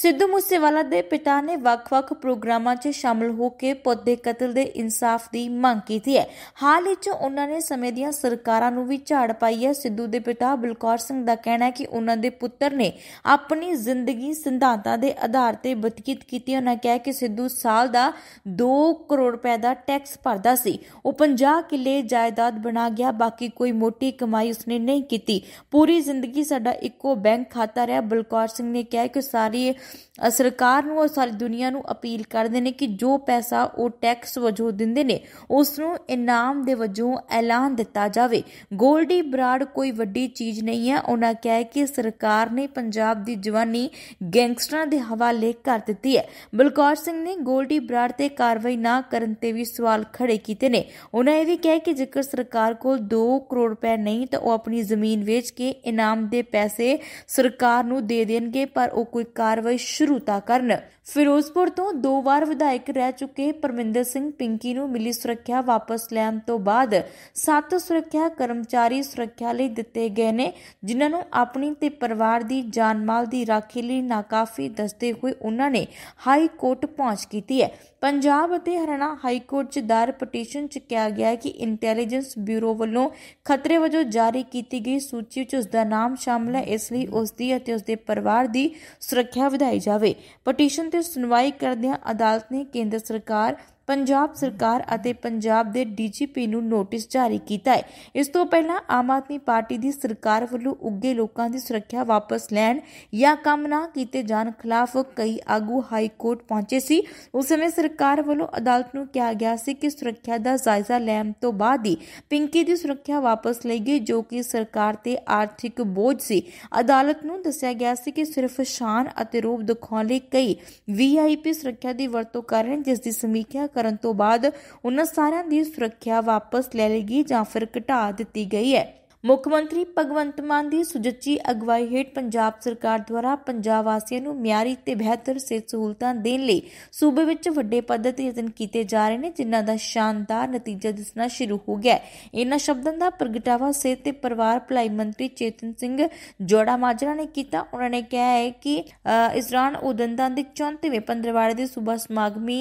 ਸਿੱਧੂ ਮੂਸੇਵਾਲਾ ਦੇ ਪਿਤਾ ਨੇ ਵੱਖ-ਵੱਖ ਪ੍ਰੋਗਰਾਮਾਂ 'ਚ ਸ਼ਾਮਲ ਹੋ ਕੇ ਪੁੱਤ ਦੇ ਕਤਲ ਦੇ ਇਨਸਾਫ ਦੀ ਮੰਗ ਕੀਤੀ ਹੈ ਹਾਲ ਹੀ 'ਚ ਉਹਨਾਂ ਨੇ ਸਮੇਂ ਦੀਆਂ ਸਰਕਾਰਾਂ ਨੂੰ ਵੀ ਝਾੜ ਪਾਈ ਹੈ ਸਿੱਧੂ ਦੇ ਪਿਤਾ ਬਲਕੌਰ ਸਿੰਘ ਦਾ ਕਹਿਣਾ ਹੈ ਕਿ ਉਹਨਾਂ ਦੇ ਪੁੱਤਰ ਨੇ ਆਪਣੀ ਜ਼ਿੰਦਗੀ ਸਿਧਾਂਤਾਂ ਦੇ ਆਧਾਰ ਤੇ ਬਤੀਤ ਕੀਤੀ ਉਹਨਾਂ ਕਹਿ ਕਿ ਸਿੱਧੂ ਸਾਲ ਦਾ 2 ਕਰੋੜ ਰੁਪਏ ਦਾ ਟੈਕਸ ਭਰਦਾ ਸੀ ਉਹ 50 ਕਿੱਲੇ ਜਾਇਦਾਦ ਬਣਾ ਗਿਆ ਬਾਕੀ ਕੋਈ ਮੋਟੀ ਕਮਾਈ ਉਸਨੇ ਨਹੀਂ ਕੀਤੀ ਪੂਰੀ ਜ਼ਿੰਦਗੀ ਸਾਡਾ ਇੱਕੋ ਬੈਂਕ ਖਾਤਾ ਰਿਹਾ ਬਲਕੌਰ ਸਿੰਘ ਨੇ ਕਿਹਾ ਕਿ ਸਾਰੀ ਸਰਕਾਰ ਨੂੰ ਔਰ ਸਾਰੀ ਦੁਨੀਆ ਨੂੰ ਅਪੀਲ ਕਰਦੇ ਨੇ ਕਿ ਜੋ ਪੈਸਾ ਉਹ ਟੈਕਸ ਵਜੋਂ ਦਿੰਦੇ ਨੇ ਉਸ ਨੂੰ ਇਨਾਮ ਦੇ ਵਜੋਂ ਐਲਾਨ ਦਿੱਤਾ ਜਾਵੇ 골ਡੀ ਬਰਾਡ ਕੋਈ ਵੱਡੀ ਚੀਜ਼ ਨਹੀਂ ਹੈ ਉਹਨਾਂ ਕਹਿ ਕਿ ਸਰਕਾਰ ਨੇ ਪੰਜਾਬ ਦੀ ਜਵਾਨੀ ਗੈਂਗਸਟਰਾਂ ਦੇ ਹਵਾਲੇ ਕਰ ਦਿੱਤੀ ਹੈ ਬਲਕੌਰ ਸਿੰਘ ਨੇ 골ਡੀ ਬਰਾਡ ਤੇ ਕਾਰਵਾਈ ਨਾ ਕਰਨ ਤੇ ਵੀ ਸਵਾਲ ਖੜੇ ਕੀਤੇ ਨੇ ਉਹਨਾਂ ਇਹ ਵੀ ਕਹਿ ਕਿ ਜੇਕਰ ਸਰਕਾਰ ਕੋਲ 2 ਕਰੋੜ ਰੁਪਏ ਨਹੀਂ ਤਾਂ ਉਹ ਆਪਣੀ ਜ਼ਮੀਨ ਵੇਚ ਕੇ ਇਨਾਮ ਦੇ ਪੈਸੇ ਸਰਕਾਰ ਨੂੰ ਦੇ ਦੇਣਗੇ ਪਰ ਉਹ ਕੋਈ ਕਾਰਵਾਈ ਸ਼ੁਰੂਤਾ ਕਰਨ ਫਿਰੋਜ਼ਪੁਰ ਤੋਂ ਦੋ ਵਾਰ ਵਿਧਾਇਕ ਰਹਿ ਚੁੱਕੇ ਪਰਮਿੰਦਰ ਸਿੰਘ ਪਿੰਕੀ ਨੂੰ ਮਿਲੀ ਸੁਰੱਖਿਆ ਵਾਪਸ ਲੈਣ ਤੋਂ ਬਾਅਦ ਸੱਤ ਸੁਰੱਖਿਆ ਕਰਮਚਾਰੀ ਸੁਰੱਖਿਆ ਲਈ ਦਿੱਤੇ ਗਏ ਨੇ ਜਿਨ੍ਹਾਂ ਨੂੰ ਆਪਣੀ ਤੇ ਪਰਿਵਾਰ ਦੀ ਜਾਨਮਾਲ ਦੀ ਰਾਖੀ ਲਈ ਨਾਕਾਫੀ ਦੱਸਦੇ ਹੋਏ ਉਹਨਾਂ ਨੇ ਹਾਈ ਕੋਰਟ ਪਹੁੰਚ ਕੀਤੀ ਹੈ ਪੰਜਾਬ ਅਤੇ ਹਰਿਆਣਾ ਹਾਈ ਕੋਰਟ 'ਚ ਦਾਇਰ ਪਟੀਸ਼ਨ 'ਚ ਕਿਹਾ ਗਿਆ ਹੈ ਕਿ ਇੰਟੈਲੀਜੈਂਸ ਬਿਊਰੋ ਵੱਲੋਂ ਖਤਰੇ ਵਜੋਂ ਜਾਰੀ ਕੀਤੀ ਗਈ ਸੂਚੀ 'ਚ ਉਸ ਦਾ ਨਾਮ ਸ਼ਾਮਲ ਹੈ ਇਸ ਲਈ ਉਸ ਦੀ ਅਤੇ ਉਸ ਦੇ ਪਰਿਵਾਰ ਦੀ ਸੁਰੱਖਿਆ ਲਿਆਈ ਜਾਵੇ ਪਟੀਸ਼ਨ ਤੇ ਸੁਣਵਾਈ ਕਰਦਿਆਂ ਅਦਾਲਤ ਨੇ ਕੇਂਦਰ ਸਰਕਾਰ ਪੰਜਾਬ ਸਰਕਾਰ ਅਤੇ ਪੰਜਾਬ ਦੇ ਡੀਜੀਪੀ ਨੂੰ ਨੋਟਿਸ ਜਾਰੀ ਕੀਤਾ ਹੈ ਇਸ ਤੋਂ ਪਹਿਲਾਂ ਆਮ ਆਦਮੀ ਪਾਰਟੀ ਦੀ ਸਰਕਾਰ ਵੱਲੋਂ ਉੱਗੇ ਲੋਕਾਂ ਦੀ ਸੁਰੱਖਿਆ ਵਾਪਸ ਲੈਣ ਜਾਂ ਕੰਮ ਨਾ ਕੀਤੇ ਜਾਣ ਖਿਲਾਫ ਕਈ ਆਗੂ ਹਾਈ ਕੋਰਟ ਪਹੁੰਚੇ ਸੀ ਉਸ ਸਮੇਂ ਸਰਕਾਰ ਵੱਲੋਂ ਅਦਾਲਤ ਨੂੰ ਕਿਹਾ ਗਿਆ ਸੀ ਕਿ ਸੁਰੱਖਿਆ ਦਾ ਜਾਇਜ਼ਾ ਲੈਣ ਤੋਂ ਬਾਅਦ ਹੀ ਪਿੰਕੀ ਦੀ ਸੁਰੱਖਿਆ ਵਾਪਸ ਲਈ ਗਈ ਜੋ ਕਿ ਸਰਕਾਰ ਤੇ ਆਰਥਿਕ ਬੋਝ ਸੀ ਅਦਾਲਤ ਨੂੰ ਦੱਸਿਆ ਗਿਆ ਸੀ ਕਿ ਸਿਰਫ ਸ਼ਾਨ ਅਤੇ ਰੂਪ ਦਿਖਾਉਣ ਲਈ ਕਈ ਵੀਆਈਪੀ ਸੁਰੱਖਿਆ ਦੀ ਵਰਤੋਂ ਕਰ ਰਹੇ ਜਿਸ ਦੀ ਸਮੀਖਿਆ ਕਰਨ ਤੋਂ ਬਾਅਦ ਉਹਨਾਂ ਸਾਰਿਆਂ ਦੀ ਸੁਰੱਖਿਆ ਵਾਪਸ ਲੈ ਲਈ ਗਈ ਜਾਂ ਫਿਰ ਘਟਾ ਦਿੱਤੀ ਗਈ ਹੈ ਮੁੱਖ ਮੰਤਰੀ ਭਗਵੰਤ ਮਾਨ ਦੀ ਸੁਜੱਜੀ ਅਗਵਾਈ ਹੇਠ ਪੰਜਾਬ ਸਰਕਾਰ ਦੁਆਰਾ ਪੰਜਾਬ ਵਾਸੀਆਂ ਨੂੰ ਮਿਆਰੀ ਤੇ ਬਿਹਤਰ ਸਿਹਤ ਸਹੂਲਤਾਂ ਦੇਣ ਲਈ ਸੂਬੇ ਵਿੱਚ ਵੱਡੇ ਪੱਧਰ ਤੇ ਯਤਨ ਕੀਤੇ ਜਾ ਰਹੇ ਨੇ ਜਿਨ੍ਹਾਂ ਦਾ ਸ਼ਾਨਦਾਰ ਨਤੀਜਾ ਦਿਸਣਾ ਸ਼ੁਰੂ ਹੋ ਗਿਆ ਇਹਨਾਂ ਸ਼ਬਦਾਂ ਦਾ ਪ੍ਰਗਟਾਵਾ ਸਿਹਤ ਤੇ ਪਰਿਵਾਰ ਭਲਾਈ ਮੰਤਰੀ ਚੇਤਨ ਸਿੰਘ ਜੋੜਾ ਮਾਜਰਾ ਨੇ ਕੀਤਾ ਉਹਨਾਂ ਨੇ ਕਿਹਾ ਹੈ ਕਿ ਇਸ ਦੌਰਾਨ ਉਦੰਦਾਂ ਦੇ 34ਵੇਂ ਪੰਦਰਵਾੜੇ ਦੇ ਸੂਬਾ ਸਮਾਗਮੀ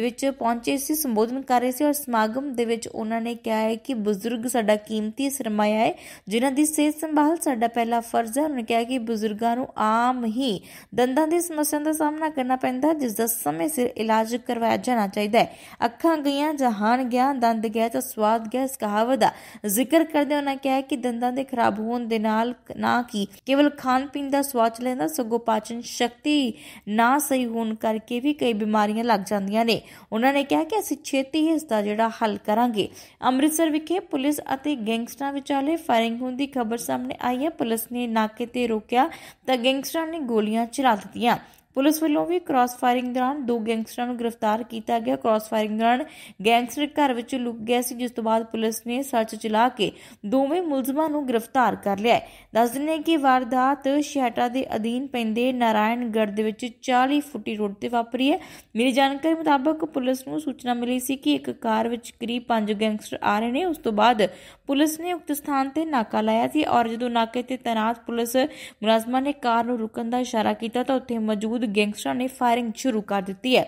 ਵਿੱਚ ਪਹੁੰਚੇ ਸੀ ਸੰਬੋਧਨ ਕਰ ਰਹੇ ਸੀ ਔਰ ਸਮਾਗਮ ਦੇ ਵਿੱਚ ਉਹਨਾਂ ਨੇ ਕਿਹਾ ਹੈ ਕਿ ਬਜ਼ੁਰਗ ਸਾਡਾ ਕੀਮਤੀ ਸਰ ਫਰਮਾਇਆ ਹੈ ਜਿਨ੍ਹਾਂ ਦੀ ਸਿਹਤ ਸੰਭਾਲ ਸਾਡਾ ਪਹਿਲਾ ਫਰਜ਼ ਹੈ ਉਹਨਾਂ ਨੇ ਕਿਹਾ ਕਿ ਬਜ਼ੁਰਗਾਂ ਨੂੰ ਆਮ ਹੀ ਦੰਦਾਂ ਦੀ ਸਮੱਸਿਆ ਦਾ ਸਾਹਮਣਾ ਕਰਨਾ ਪੈਂਦਾ ਜਿਸ ਦਾ ਸਮੇਂ ਸਿਰ ਇਲਾਜ ਕਰਵਾਇਆ ਜਾਣਾ ਚਾਹੀਦਾ ਹੈ ਅੱਖਾਂ ਗਈਆਂ ਜਹਾਨ ਗਿਆ ਦੰਦ ਗਿਆ ਤਾਂ ਸਵਾਦ ਗਿਆ ਇਸ ਕਹਾਵਤ ਦਾ ਜ਼ਿਕਰ ਕਰਦੇ ਉਹਨਾਂ ਕਿਹਾ ਕਿ ਦੰਦਾਂ ਦੇ ਖਰਾਬ ਹੋਣ ਦੇ ਨਾਲ ਨਾ ਕੀ ਕੇਵਲ ਖਾਣ ਪੀਣ ਦਾ ਸਵਾਦ ਲੈਂਦਾ ਸਗੋਂ ਪਾਚਨ ਸ਼ਕਤੀ ਨਾ ਸਹੀ ਹੋਣ ਕਰਕੇ ਵੀ ਕਈ ਬਿਮਾਰੀਆਂ ਲੱਗ ਜਾਂਦੀਆਂ ਨੇ ਉਹਨਾਂ ਨੇ ਕਿਹਾ ਕਿ ਅਸੀਂ ਛੇਤੀ ਹੀ ਇਸ ਦਾ ਜਿਹੜਾ ਹੱਲ ਕਰਾਂਗੇ ਅੰਮ੍ਰਿਤਸਰ ਵਿਖੇ ਪੁਲਿਸ ਅਤੇ ਗੈਂਗਸਟਰਾਂ ਵਿਚਾਲੇ ਫਾਇਰਿੰਗ ਹੋਣ ਦੀ ਖਬਰ ਸਾਹਮਣੇ ਆਈ ਹੈ ਪੁਲਿਸ ਨੇ ਨਾਕੇ ਤੇ ਰੋਕਿਆ ਤਾਂ ਗੈਂਗਸਟਰਾਂ ਨੇ ਗੋਲੀਆਂ ਚਲਾ ਦਿੱਤੀਆਂ ਪੁਲਿਸ ਵੱਲੋਂ ਵੀ ਕ੍ਰਾਸ ਫਾਇਰਿੰਗ ਦੌਰਾਨ ਦੋ ਗੈਂਗਸਟਰਾਂ ਨੂੰ ਗ੍ਰਿਫਤਾਰ ਕੀਤਾ ਗਿਆ ਕ੍ਰਾਸ ਫਾਇਰਿੰਗ ਦੌਰਾਨ ਗੈਂਗਸਟਰ ਘਰ ਵਿੱਚ ਲੁਕ ਗਿਆ ਸੀ ਜਿਸ ਤੋਂ ਬਾਅਦ ਪੁਲਿਸ ਨੇ ਸਰਚ ਚਲਾ ਕੇ ਦੋਵੇਂ ਮੁਲਜ਼ਮਾਂ ਨੂੰ ਗ੍ਰਿਫਤਾਰ ਕਰ ਲਿਆ ਦੱਸ ਦਿੰਨੇ ਕਿ ਵਾਰਦਾਤ ਸ਼ਹਿਟਾ ਦੇ ਅਧੀਨ ਪੈਂਦੇ ਨਾਰਾਇਣਗੜ੍ਹ ਦੇ ਵਿੱਚ 40 ਫੁੱਟੀ ਰੋਡ ਤੇ ਵਾਪਰੀ ਹੈ ਮੇਰੀ ਜਾਣਕਾਰੀ ਮੁਤਾਬਕ ਪੁਲਿਸ ਨੂੰ ਸੂਚਨਾ ਮਿਲੀ ਸੀ ਕਿ ਇੱਕ ਕਾਰ ਵਿੱਚ ਕਰੀਬ 5 ਗੈਂਗਸਟਰ ਆ ਰਹੇ ਨੇ ਉਸ ਤੋਂ ਬਾਅਦ ਪੁਲਿਸ ਨੇ ਉਕਤ ਸਥਾਨ ਤੇ ਨਾਕਾ ਲਾਇਆ ਸੀ ਔਰ ਜਦੋਂ ਨਾਕੇ ਤੇ ਤਨਾਤ ਪੁਲਿਸ ਮੁਲਾਜ਼ਮਾਂ ਨੇ ਕਾਰ ਨੂੰ ਰੁਕਣ ਦਾ ਇਸ਼ਾਰਾ ਕੀਤਾ ਤਾਂ ਉੱਥੇ ਮੌਜੂਦ ਗੈਂਗਸਟਰਾਂ ਨੇ ਫਾਇਰਿੰਗ ਸ਼ੁਰੂ ਕਰ ਦਿੱਤੀ ਹੈ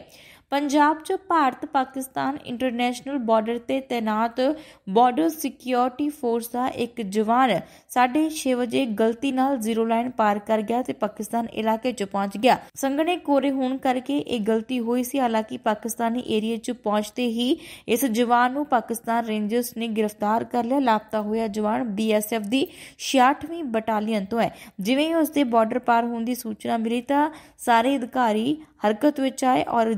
ਪੰਜਾਬ 'ਚ ਭਾਰਤ ਪਾਕਿਸਤਾਨ ਇੰਟਰਨੈਸ਼ਨਲ ਬਾਰਡਰ ਤੇ ਤਾਇਨਾਤ ਬਾਰਡਰ ਸਿਕਿਉਰਿਟੀ ਫੋਰਸ ਦਾ ਇੱਕ ਜਵਾਨ 6:30 ਵਜੇ ਗਲਤੀ ਨਾਲ ਜ਼ੀਰੋ ਲਾਈਨ ਪਾਰ ਕਰ ਗਿਆ ਤੇ ਪਾਕਿਸਤਾਨ ਇਲਾਕੇ 'ਚ ਪਹੁੰਚ ਗਿਆ ਸੰਗਣੇ ਕੋਰੇ ਹੋਣ ਕਰਕੇ ਇਹ ਗਲਤੀ ਹੋਈ ਸੀ ਹਾਲਾਂਕਿ ਪਾਕਿਸਤਾਨੀ ਏਰੀਆ 'ਚ ਪਹੁੰਚਦੇ ਹੀ ਇਸ ਜਵਾਨ ਨੂੰ ਪਾਕਿਸਤਾਨ ਰੇਂਜਰਸ ਨੇ ਗ੍ਰਿਫਤਾਰ ਕਰ ਲਿਆ ਲਾਪਤਾ ਹੋਇਆ ਜਵਾਨ ਬੀਐਸਐਫ ਦੀ 66ਵੀਂ ਬਟਾਲੀਅਨ ਤੋਂ ਹੈ ਜਿਵੇਂ ਹੀ ਉਸ ਦੇ ਬਾਰਡਰ ਪਾਰ ਹੋਣ ਦੀ ਸੂਚਨਾ ਮਿਲੀ ਤਾਂ ਸਾਰੇ ਅਧਿਕਾਰੀ ਹਰਕਤ ਵਿੱਚ ਆਏ ਔਰ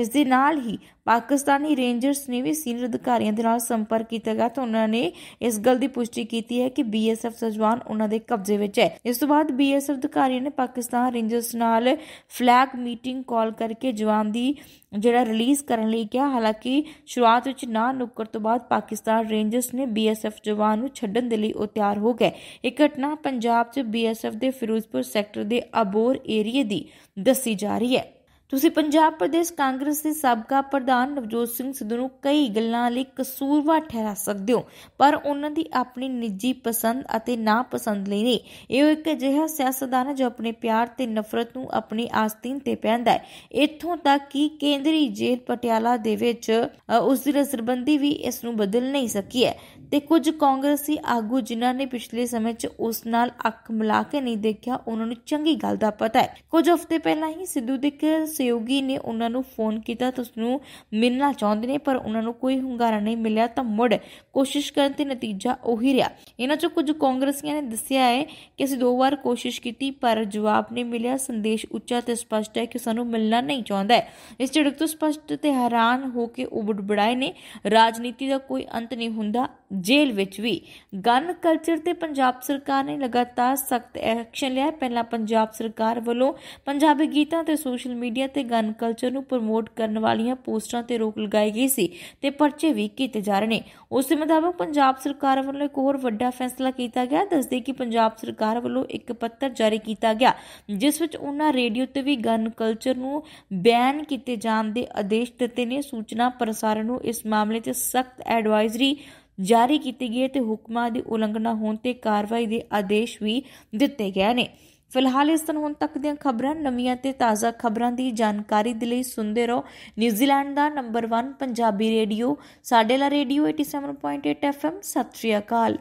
ਇਸ ਦੇ ਨਾਲ ਹੀ ਪਾਕਿਸਤਾਨੀ ਰੇਂਜਰਸ ਨੇ ਵੀ ਸੀਨੀਅਰ ਅਧਿਕਾਰੀਆਂ ਦੇ ਨਾਲ ਸੰਪਰਕ ਕੀਤਾ ਗਿਆ ਤਾਂ ਉਹਨਾਂ ਨੇ ਇਸ ਗੱਲ ਦੀ ਪੁਸ਼ਟੀ ਕੀਤੀ ਹੈ ਕਿ ਬੀਐਸਐਫ ਸਜਵਾਨ ਉਹਨਾਂ ਦੇ ਕਬਜ਼ੇ ਵਿੱਚ ਹੈ ਇਸ ਤੋਂ ਬਾਅਦ ਬੀਐਸਐਫ ਅਧਿਕਾਰੀਆਂ ਨੇ ਪਾਕਿਸਤਾਨ ਰੇਂਜਰਸ ਨਾਲ ਫਲੈਗ ਮੀਟਿੰਗ ਕਾਲ ਕਰਕੇ ਜਵਾਨ ਦੀ ਜਿਹੜਾ ਰਿਲੀਜ਼ ਕਰਨ ਲਈ ਕਿਹਾ ਹਾਲਾਂਕਿ ਸ਼ੁਰੂਆਤ ਵਿੱਚ ਨਾ ਨੁੱਕਰ ਤੋਂ ਬਾਅਦ ਪਾਕਿਸਤਾਨ ਰੇਂਜਰਸ ਨੇ ਬੀਐਸਐਫ ਜਵਾਨ ਨੂੰ ਛੱਡਣ ਦੇ ਲਈ ਉਹ ਤਿਆਰ ਹੋ ਗਏ ਇਹ ਘਟਨਾ ਪੰਜਾਬ 'ਚ ਬੀਐਸਐਫ ਦੇ ਫਿਰੋਜ਼ਪੁਰ ਸੈਕਟਰ ਦੇ ਅਬੋਰ ਏਰੀਏ ਦੀ ਦੱਸੀ ਜਾ ਰਹੀ ਹੈ ਤੁਸੀਂ ਪੰਜਾਬ ਪ੍ਰਦੇਸ਼ ਕਾਂਗਰਸ ਦੇ ਸਾਬਕਾ ਪ੍ਰਧਾਨ ਨਵਜੋਤ ਸਿੰਘ ਸਿੱਧੂ ਨੂੰ ਕਈ ਗੱਲਾਂ ਲਈ ਕਸੂਰਵਾਰ ਠਹਿਰਾ ਸਕਦੇ ਹੋ ਪਰ ਉਹਨਾਂ ਦੀ ਆਪਣੀ ਨਿੱਜੀ ਪਸੰਦ ਅਤੇ ਨਾ ਪਸੰਦ ਲਈ ਨਹੀਂ ਇਹ ਇੱਕ ਅਜਿਹਾ ਸਿਆਸਤਦਾਨ ਹੈ ਜੋ ਆਪਣੇ ਪਿਆਰ ਤੇ ਨਫ਼ਰਤ ਨੂੰ ਆਪਣੀ ਆਸਤੀਨ ਤੇ ਪਹਿਨਦਾ ਹੈ ਇੱਥੋਂ ਤੱਕ ਕਿ ਕੇਂਦਰੀ ਜੇਲ੍ਹ ਪਟਿਆਲਾ ਦੇ ਵਿੱਚ ਉਸ ਦੀ ਰਸਰਬੰਦੀ ਵੀ ਇਸ ਨੂੰ ਬਦਲ ਨਹੀਂ ਸਕੀ ਹੈ ਤੇ ਕੁਝ ਕਾਂਗਰਸੀ ਆਗੂ ਜਿਨ੍ਹਾਂ ਨੇ ਪਿਛਲੇ ਸਮੇਂ 'ਚ ਉਸ ਨਾਲ ਅੱਖ ਮਿਲਾ ਕੇ ਨਹੀਂ ਦੇਖਿਆ ਉਹਨਾਂ ਨੂੰ ਚੰਗੀ ਗੱਲ ਦਾ ਪਤਾ ਹੈ ਕੁਝ ਹਫ਼ਤੇ ਪਹਿਲਾਂ ਹੀ ਸਿੱਧੂ ਦੇ ਸਹਿਯੋਗੀ ਨੇ ਉਹਨਾਂ ਨੂੰ ਫੋਨ ਕੀਤਾ ਤਾਂ ਨੂੰ ਮਿਲਣਾ ਚਾਹੁੰਦੇ ਨੇ ਪਰ ਉਹਨਾਂ ਨੂੰ ਕੋਈ ਹੁੰਗਾਰਾ ਨਹੀਂ ਮਿਲਿਆ ਤਾਂ ਮੁੜ ਕੋਸ਼ਿਸ਼ ਕਰਨ ਤੇ ਨਤੀਜਾ ਉਹੀ ਰਿਹਾ ਇਹਨਾਂ ਚੋਂ ਕੁਝ ਕਾਂਗਰਸੀਆਂ ਨੇ ਦੱਸਿਆ ਹੈ ਕਿ ਅਸੀਂ ਦੋ ਵਾਰ ਕੋਸ਼ਿਸ਼ ਕੀਤੀ ਪਰ ਜਵਾਬ ਨਹੀਂ ਮਿਲਿਆ ਸੰਦੇਸ਼ ਉੱਚਾ ਤੇ ਸਪਸ਼ਟ ਹੈ ਕਿ ਸਾਨੂੰ ਮਿਲਣਾ ਨਹੀਂ ਚਾਹੁੰਦਾ ਹੈ ਇਸ ਝੜਕ ਤੋਂ ਸਪਸ਼ਟ ਤੇ ਹੈਰਾਨ ਹੋ ਕੇ ਉਬੜਬੜਾਏ ਨੇ ਰਾਜਨੀਤੀ ਦਾ ਕੋਈ ਅੰਤ ਨਹੀਂ ਹੁੰਦਾ ਜੇਲ੍ਹ ਵਿੱਚ ਵੀ ਗਨ ਕਲਚਰ ਤੇ ਪੰਜਾਬ ਸਰਕਾਰ ਨੇ ਲਗਾਤਾਰ ਸਖਤ ਐਕਸ਼ਨ ਲਿਆ ਪਹਿਲਾਂ ਪੰਜਾਬ ਸਰਕਾਰ ਵੱਲੋਂ ਪੰਜਾਬੀ ਗੀਤਾਂ ਤੇ ਸੋਸ਼ਲ ਮੀਡੀਆ ਗੰਦਗੀ ਤੇ ਗਨ ਕਲਚਰ ਨੂੰ ਪ੍ਰਮੋਟ ਕਰਨ ਵਾਲੀਆਂ ਪੋਸਟਾਂ ਤੇ ਰੋਕ ਲਗਾਈ ਗਈ ਸੀ ਤੇ ਪਰਚੇ ਵੀ ਕੀਤੇ ਜਾ ਰਹੇ ਨੇ ਉਸ ਦੇ ਮੁਤਾਬਕ ਪੰਜਾਬ ਸਰਕਾਰ ਵੱਲੋਂ ਇੱਕ ਹੋਰ ਵੱਡਾ ਫੈਸਲਾ ਕੀਤਾ ਗਿਆ ਦੱਸਦੇ ਕਿ ਪੰਜਾਬ ਸਰਕਾਰ ਵੱਲੋਂ ਇੱਕ ਪੱਤਰ ਜਾਰੀ ਕੀਤਾ ਗਿਆ ਜਿਸ ਵਿੱਚ ਉਹਨਾਂ ਰੇਡੀਓ ਤੇ ਵੀ ਗਨ ਕਲਚਰ ਨੂੰ ਬੈਨ ਕੀਤੇ ਜਾਣ ਦੇ ਆਦੇਸ਼ ਦਿੱਤੇ ਨੇ ਸੂਚਨਾ ਪ੍ਰਸਾਰਣ ਨੂੰ ਇਸ ਮਾਮਲੇ 'ਚ ਸਖਤ ਐਡਵਾਈਜ਼ਰੀ ਜਾਰੀ ਕੀਤੀ ਗਈ ਹੈ ਤੇ ਹੁਕਮਾਂ ਦੀ ਉਲੰਘਣਾ ਹੋਣ ਤੇ ਕਾਰਵਾਈ ਦੇ ਆਦੇਸ਼ ਵੀ ਦਿੱਤੇ ਗਏ ਨੇ ਫਿਲਹਾਲ ਇਸ ਤਨ ਹੁਣ ਤੱਕ ਦੀਆਂ ਖਬਰਾਂ ਨਵੀਆਂ ਤੇ ਤਾਜ਼ਾ ਖਬਰਾਂ ਦੀ ਜਾਣਕਾਰੀ ਦੇ ਲਈ ਸੁਣਦੇ ਰਹੋ ਨਿਊਜ਼ੀਲੈਂਡ ਦਾ ਨੰਬਰ 1 ਪੰਜਾਬੀ ਰੇਡੀਓ ਸਾਡੇ ਲਾ ਰੇਡੀਓ 87.8 ਐਫਐਮ ਸਤਿ ਸ਼੍ਰੀ ਅਕਾਲ